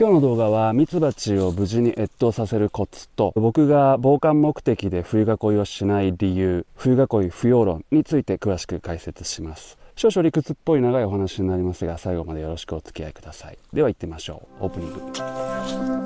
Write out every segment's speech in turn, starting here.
今日の動画はミツバチを無事に越冬させるコツと僕が防寒目的で冬囲いをしない理由冬囲い不要論について詳しく解説します少々理屈っぽい長いお話になりますが最後までよろしくお付き合いくださいでは行ってみましょうオープニング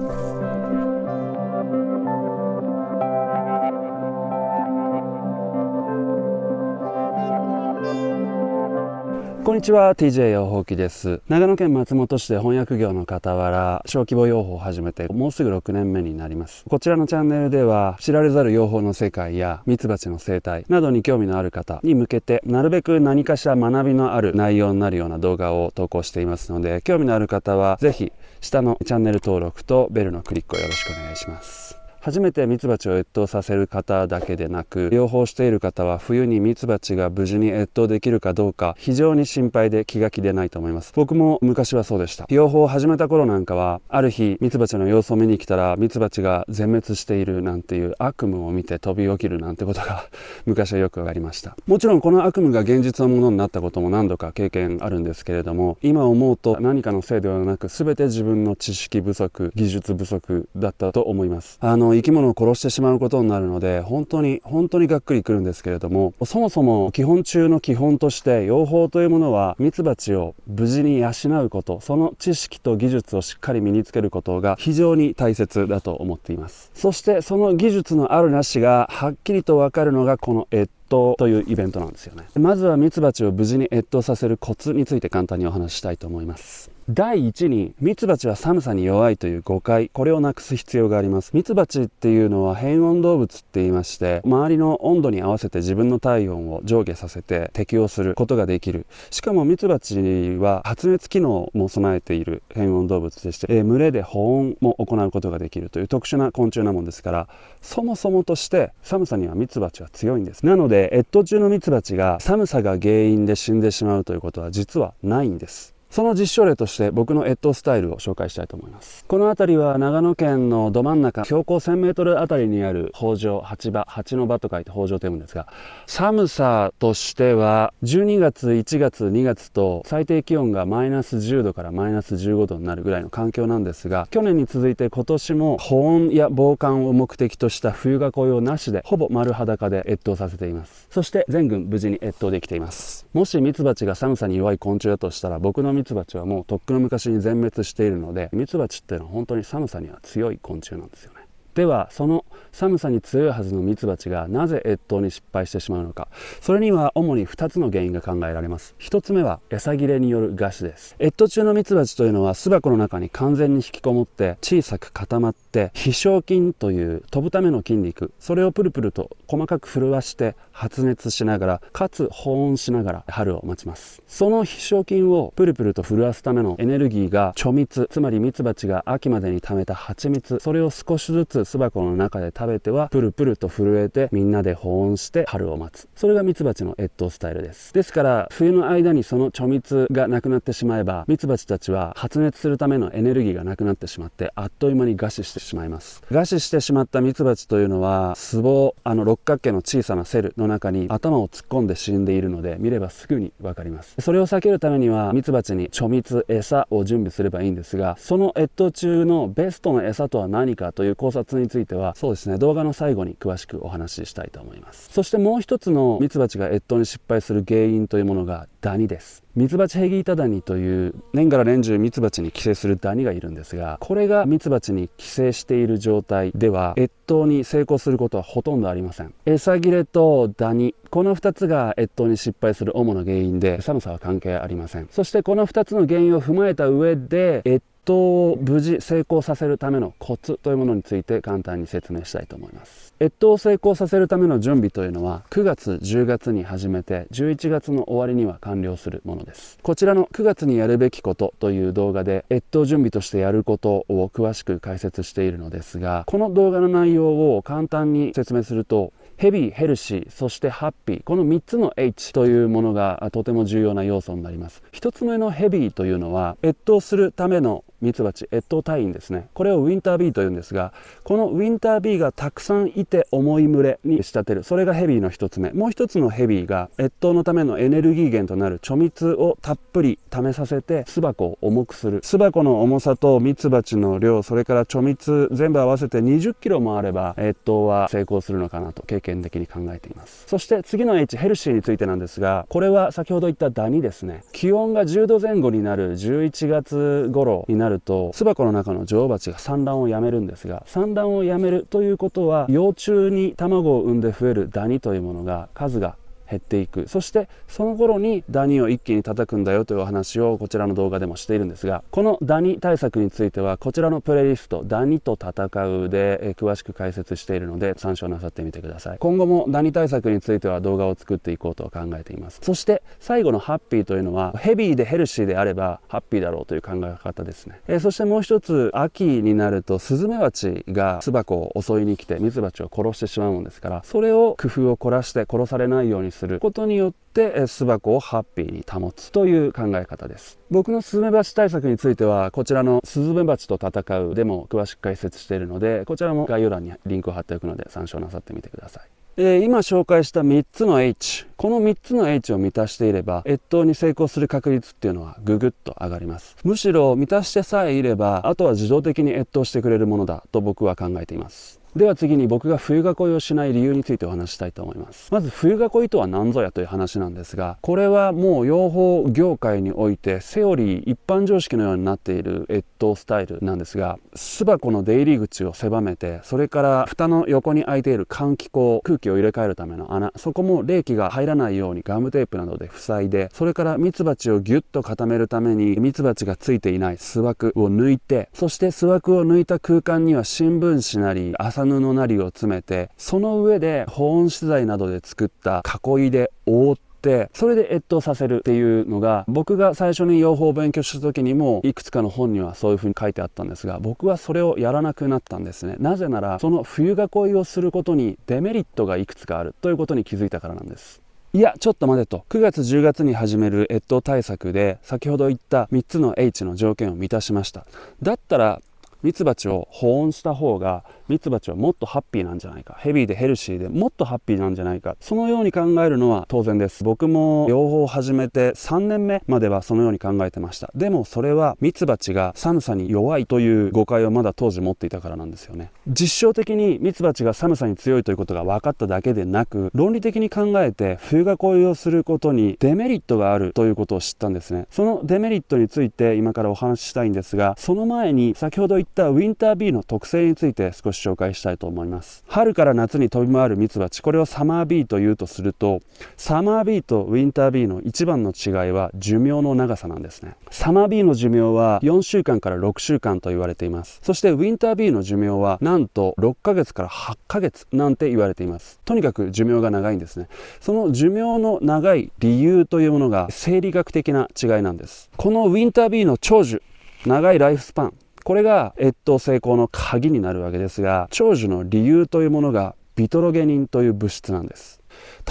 こんにちは TJ 養蜂記です長野県松本市で翻訳業の傍ら小規模養蜂を始めてもうすぐ6年目になりますこちらのチャンネルでは知られざる養蜂の世界やミツバチの生態などに興味のある方に向けてなるべく何かしら学びのある内容になるような動画を投稿していますので興味のある方は是非下のチャンネル登録とベルのクリックをよろしくお願いします初めてミツバチを越冬させる方だけでなく養蜂している方は冬にミツバチが無事に越冬できるかどうか非常に心配で気が気でないと思います僕も昔はそうでした養蜂を始めた頃なんかはある日ミツバチの様子を見に来たらミツバチが全滅しているなんていう悪夢を見て飛び起きるなんてことが 昔はよくありましたもちろんこの悪夢が現実のものになったことも何度か経験あるんですけれども今思うと何かのせいではなく全て自分の知識不足技術不足だったと思いますあの生き物を殺してしまうことになるので本当に本当にがっくりくるんですけれどもそもそも基本中の基本として養蜂というものはミツバチを無事に養うことその知識と技術をしっかり身につけることが非常に大切だと思っていますそしてその技術のあるなしがはっきりとわかるのがこの越冬というイベントなんですよねまずはミツバチを無事に越冬させるコツについて簡単にお話ししたいと思います第一にミツバチは寒さに弱いという誤解これをなくす必要がありますミツバチっていうのは変温動物って言いまして周りの温度に合わせて自分の体温を上下させて適応することができるしかもミツバチは発熱機能も備えている変温動物でして、えー、群れで保温も行うことができるという特殊な昆虫なもんですからそもそもとして寒さにはミツバチは強いんですなので越冬中のミツバチが寒さが原因で死んでしまうということは実はないんですその実証例として僕の越冬スタイルを紹介したいと思います。この辺りは長野県のど真ん中、標高1000メートルあたりにある北条八場、八の場と書いて北条と読むんですが、寒さとしては12月、1月、2月と最低気温がマイナス10度からマイナス15度になるぐらいの環境なんですが、去年に続いて今年も保温や防寒を目的とした冬囲いをなしで、ほぼ丸裸で越冬させています。そして全軍無事に越冬できています。もしミツバチが寒さに弱い昆虫だとしたら僕のミツバチはもうとっくの昔に全滅しているのでミツバチっていうのは本当に寒さには強い昆虫なんですよねではその寒さに強いはずのミツバチがなぜ越冬に失敗してしまうのかそれには主に2つの原因が考えられます1つ目は餌切れによる餓死です越冬中のミツバチというのは巣箱の中に完全に引きこもって小さく固まっって飛翔筋という飛ぶための筋肉それをプルプルと細かく震わして発熱しながらかつ保温しながら春を待ちますその飛翔筋をプルプルと震わすためのエネルギーが貯蜜つまりミツバチが秋までに貯めた蜂蜜それを少しずつ巣箱の中で食べてはプルプルと震えてみんなで保温して春を待つそれがミツバチの越冬スタイルですですから冬の間にその貯蜜がなくなってしまえばミツバチたちは発熱するためのエネルギーがなくなってしまってあっという間に餓死してしまいます餓死してしまったミツバチというのは壺ボあの六角形の小さなセルの中に頭を突っ込んで死んでいるので見ればすぐに分かりますそれを避けるためにはミツバチに貯蜜餌を準備すればいいんですがその越冬中のベストの餌とは何かという考察についてはそうですね動画の最後に詳しくお話ししたいと思いますそしてもう一つのミツバチが越冬に失敗する原因というものがダニですミツバチヘギイタダニという年がら年中ミツバチに寄生するダニがいるんですがこれがミツバチに寄生している状態では越冬に成功することはほとんどありません餌切れとダニこの2つが越冬に失敗する主な原因で寒さは関係ありませんそしてこの2つの原因を踏まえた上で越頭を無事成功させるためのコツというものについて簡単に説明したいと思います越冬を成功させるための準備というのは9月10月に始めて11月の終わりには完了するものですこちらの9月にやるべきことという動画で越冬準備としてやることを詳しく解説しているのですがこの動画の内容を簡単に説明するとヘビー、ヘルシー、そしてハッピー。この3つの H というものがとても重要な要素になります。1つ目のヘビーというのは、越冬するためのミツバチ越冬隊員ですねこれをウィンタービーというんですがこのウィンタービーがたくさんいて重い群れに仕立てるそれがヘビーの1つ目もう1つのヘビーが越冬のためのエネルギー源となる貯蜜をたっぷり溜めさせて巣箱を重くする巣箱の重さとミツバチの量それから貯蜜全部合わせて2 0キロもあれば越冬は成功するのかなと経験的に考えていますそして次の H ヘルシーについてなんですがこれは先ほど言ったダニですね気温が10度前後になる11月頃になるると巣箱の中の女王蜂が産卵をやめるんですが産卵をやめるということは幼虫に卵を産んで増えるダニというものが数が減っていくそしてその頃にダニを一気に叩くんだよというお話をこちらの動画でもしているんですがこのダニ対策についてはこちらのプレイリスト「ダニと戦うで」詳しく解説しているので参照なさってみてください今後もダニ対策については動画を作っていこうと考えていますそして最後のハッピーというのはヘビーでヘルシーであればハッピーだろうという考え方ですね、えー、そしてもう一つ秋になるとスズメバチが巣箱を襲いに来てミツバチを殺してしまうもんですからそれを工夫を凝らして殺されないようにすることによって巣箱をハッピーに保つという考え方です僕のスズメバチ対策についてはこちらの「スズメバチと戦う」でも詳しく解説しているのでこちらも概要欄にリンクを貼っておくので参照なさってみてください今紹介した3つの H この3つの H を満たしていれば越冬に成功する確率っていうのはぐぐっと上がりますむしろ満たしてさえいればあとは自動的に越冬してくれるものだと僕は考えていますでは次に僕が冬囲いをしない理由についてお話したいと思いますまず冬囲いとは何ぞやという話なんですがこれはもう養蜂業界においてセオリー一般常識のようになっている越冬スタイルなんですが巣箱の出入り口を狭めてそれから蓋の横に開いている換気口空気を入れ替えるための穴そこも冷気が入らないようにガムテープなどで塞いでそれからミツバチをギュッと固めるためにミツバチがついていない巣枠を抜いてそして巣枠を抜いた空間には新聞紙なり麻麻布なりを詰めてその上で保温資材などで作った囲いで覆ってそれで越冬させるっていうのが僕が最初に養蜂を勉強した時にもいくつかの本にはそういう風に書いてあったんですが僕はそれをやらなくなったんですねなぜならその冬囲いをすることにデメリットがいくつかあるということに気づいたからなんですいや、ちょっと待てと。9月10月に始める越冬対策で、先ほど言った3つの H の条件を満たしました。だったら、ミツバチを保温した方がミツバチはもっとハッピーなんじゃないかヘビーでヘルシーでもっとハッピーなんじゃないかそのように考えるのは当然です僕も養蜂を始めて3年目まではそのように考えてましたでもそれはミツバチが寒さに弱いという誤解をまだ当時持っていたからなんですよね実証的にミツバチが寒さに強いということが分かっただけでなく論理的に考えて冬が恋をすることにデメリットがあるということを知ったんですねそのデメリットについて今からお話ししたいんですがその前に先ほど言ったったウィンタービーの特性について少し紹介したいと思います春から夏に飛び回るミツバチこれをサマービーというとするとサマービーとウィンタービーの一番の違いは寿命の長さなんですねサマービーの寿命は4週間から6週間と言われていますそしてウィンタービーの寿命はなんと6ヶ月から8ヶ月なんて言われていますとにかく寿命が長いんですねその寿命の長い理由というものが生理学的な違いなんですこのウィンタービーの長寿長いライフスパンこれが越冬成功の鍵になるわけですが長寿の理由というものがビトロゲニンという物質なんです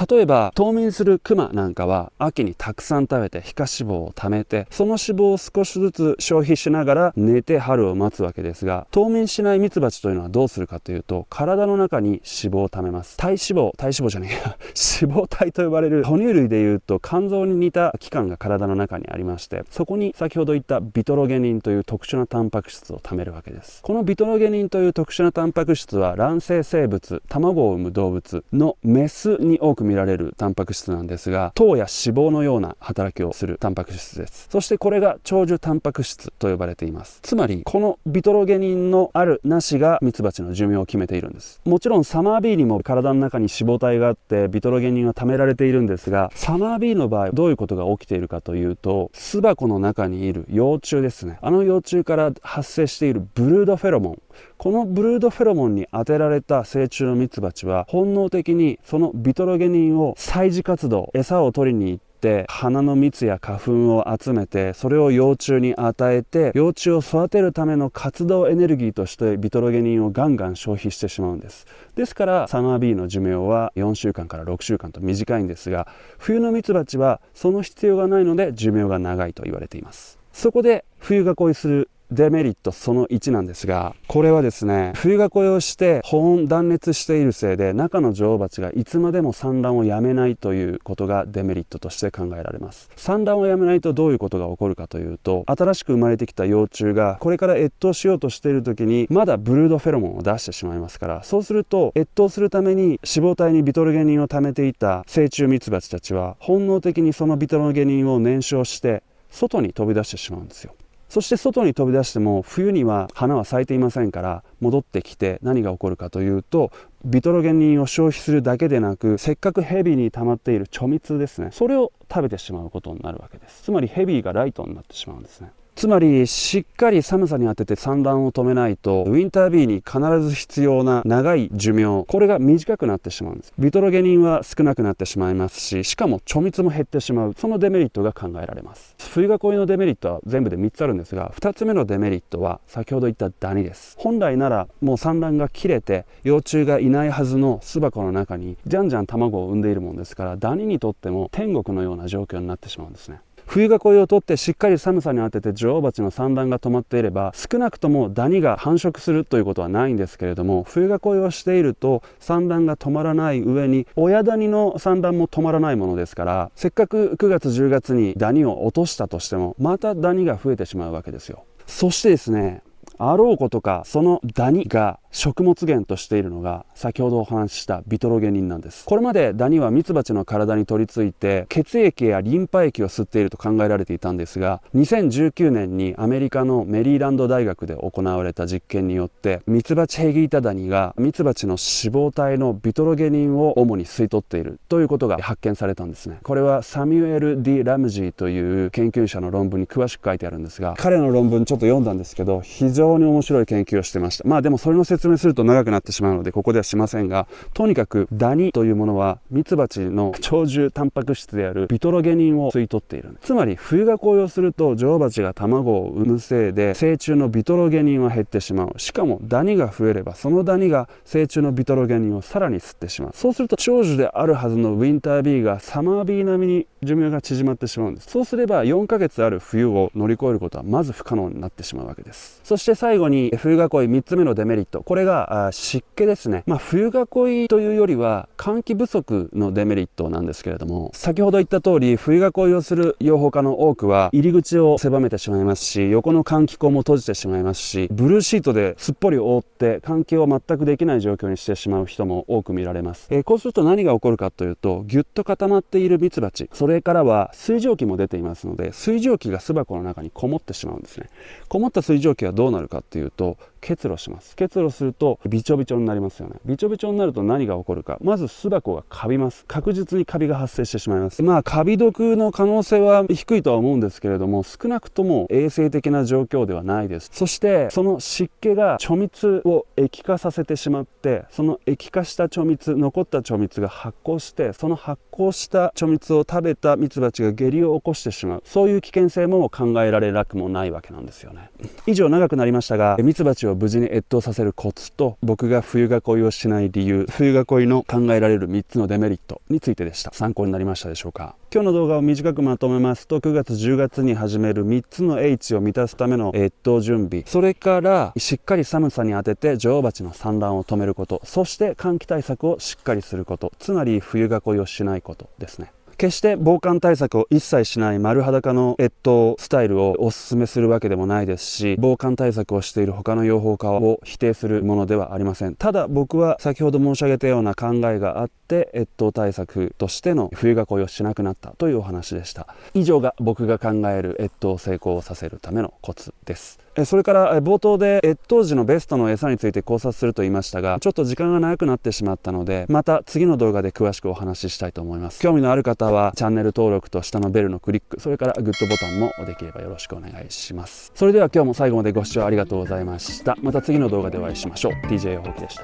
例えば冬眠するクマなんかは秋にたくさん食べて皮下脂肪を貯めてその脂肪を少しずつ消費しながら寝て春を待つわけですが冬眠しないミツバチというのはどうするかというと体の中に脂肪を貯めます体脂肪体脂肪じゃねえや 脂肪体と呼ばれる哺乳類でいうと肝臓に似た器官が体の中にありましてそこに先ほど言ったビトロゲニンという特殊なタンパク質を貯めるわけですこのビトロゲニンという特殊なタンパク質は卵生生物卵を産む動物のメスにに多く見られるタンパク質なんですが糖や脂肪のような働きをするタンパク質ですそしてこれが長寿タンパク質と呼ばれていますつまりこのビトロゲニンのあるなしがミツバチの寿命を決めているんですもちろんサマービーにも体の中に脂肪体があってビトロゲニンは貯められているんですがサマービーの場合どういうことが起きているかというと巣箱の中にいる幼虫ですねあの幼虫から発生しているブルードフェロモンこのブルードフェロモンに当てられた成虫のミツバチは本能的にそのビトロゲニンを採事活動餌を取りに行って花の蜜や花粉を集めてそれを幼虫に与えて幼虫を育てるための活動エネルギーとしてビトロゲニンをガンガン消費してしまうんですですからサマービーの寿命は4週間から6週間と短いんですが冬のミツバチはその必要がないので寿命が長いと言われていますそこで冬が恋するデメリットその1なんですが、これはですね、冬が越えして保温断熱しているせいで中の女王蜂がいつまでも産卵をやめないということがデメリットとして考えられます。産卵をやめないとどういうことが起こるかというと、新しく生まれてきた幼虫がこれから越冬しようとしている時にまだブルードフェロモンを出してしまいますから、そうすると越冬するために脂肪体にビトルゲニンを貯めていた成虫ミツバチたちは本能的にそのビトルゲニンを燃焼して外に飛び出してしまうんですよ。そして外に飛び出しても冬には花は咲いていませんから戻ってきて何が起こるかというとビトロゲニンを消費するだけでなくせっかくヘビーに溜まっている貯蜜ですねそれを食べてしまうことになるわけですつまりヘビーがライトになってしまうんですねつまりしっかり寒さに当てて産卵を止めないとウィンタービーに必ず必要な長い寿命これが短くなってしまうんですビトロゲニンは少なくなってしまいますししかも貯蜜も減ってしまうそのデメリットが考えられます冬囲いのデメリットは全部で3つあるんですが2つ目のデメリットは先ほど言ったダニです本来ならもう産卵が切れて幼虫がいないはずの巣箱の中にじゃんじゃん卵を産んでいるもんですからダニにとっても天国のような状況になってしまうんですね冬囲いを取ってしっかり寒さに当てて女王蜂の産卵が止まっていれば少なくともダニが繁殖するということはないんですけれども冬囲いをしていると産卵が止まらない上に親ダニの産卵も止まらないものですからせっかく9月10月にダニを落としたとしてもまたダニが増えてしまうわけですよそしてですねあろうことかそのダニが食物源としているのが先ほどお話ししたビトロゲニンなんですこれまでダニはミツバチの体に取り付いて血液やリンパ液を吸っていると考えられていたんですが2019年にアメリカのメリーランド大学で行われた実験によってミツバチヘギータダニがミツバチの脂肪体のビトロゲニンを主に吸い取っているということが発見されたんですねこれはサミュエル・ディ・ラムジーという研究者の論文に詳しく書いてあるんですが彼の論文ちょっと読んだんですけど非常常に面白い研究をしてました。まあでもそれの説明すると長くなってしまうのでここではしませんが、とにかくダニというものはミツバチの鳥獣タンパク質であるビトロゲニンを吸い取っている。つまり冬が紅葉すると女王蜂が卵を産むせいで成虫のビトロゲニンは減ってしまう。しかもダニが増えればそのダニが成虫のビトロゲニンをさらに吸ってしまう。そうすると長寿であるはずのウィンタービーがサマービー並みに寿命が縮まってしまうんです。そうすれば4ヶ月ある冬を乗り越えることはまず不可能になってしまうわけです。そしてして最後に冬囲い3つ目のデメリットこれが湿気ですね、まあ、冬囲いというよりは換気不足のデメリットなんですけれども先ほど言った通り冬囲いをする養蜂家の多くは入り口を狭めてしまいますし横の換気口も閉じてしまいますしブルーシートですっぽり覆って換気を全くできない状況にしてしまう人も多く見られます、えー、こうすると何が起こるかというとぎゅっと固まっているミツバチそれからは水蒸気も出ていますので水蒸気が巣箱の中にこもってしまうんですねこもった水蒸気はどうなるるかっていうと結露します結露するとびちょびちょになりますよねびちょびちょになると何が起こるかまず巣箱がカビます確実にカビが発生してしまいますまあカビ毒の可能性は低いとは思うんですけれども少なくとも衛生的な状況ではないですそしてその湿気が貯蜜を液化させてしまってその液化した貯蜜残った貯蜜が発酵してその発酵した貯蜜を食べたミツバチが下痢を起こしてしまうそういう危険性も考えられなくもないわけなんですよね以上長くなりましたがミツバチをを無事に越冬させるコツと僕が冬囲いをしない理由冬囲いの考えられる3つのデメリットについてでした参考になりましたでしょうか今日の動画を短くまとめますと9月10月に始める3つの H を満たすための越冬準備それからしっかり寒さに当てて女王蜂の産卵を止めることそして換気対策をしっかりすることつまり冬囲いをしないことですね決して防寒対策を一切しない丸裸の越冬スタイルをお勧めするわけでもないですし防寒対策をしている他の養蜂家を否定するものではありませんただ僕は先ほど申し上げたような考えがあってして越冬対策としての冬囲いをしなくなったというお話でした以上が僕が考える越冬成功させるためのコツですそれから冒頭で越冬時のベストの餌について考察すると言いましたがちょっと時間が長くなってしまったのでまた次の動画で詳しくお話ししたいと思います興味のある方はチャンネル登録と下のベルのクリックそれからグッドボタンもできればよろしくお願いしますそれでは今日も最後までご視聴ありがとうございましたまた次の動画でお会いしましょう d j ホーキでし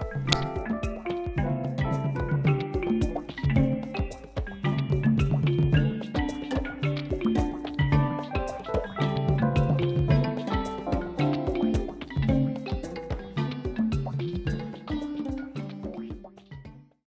た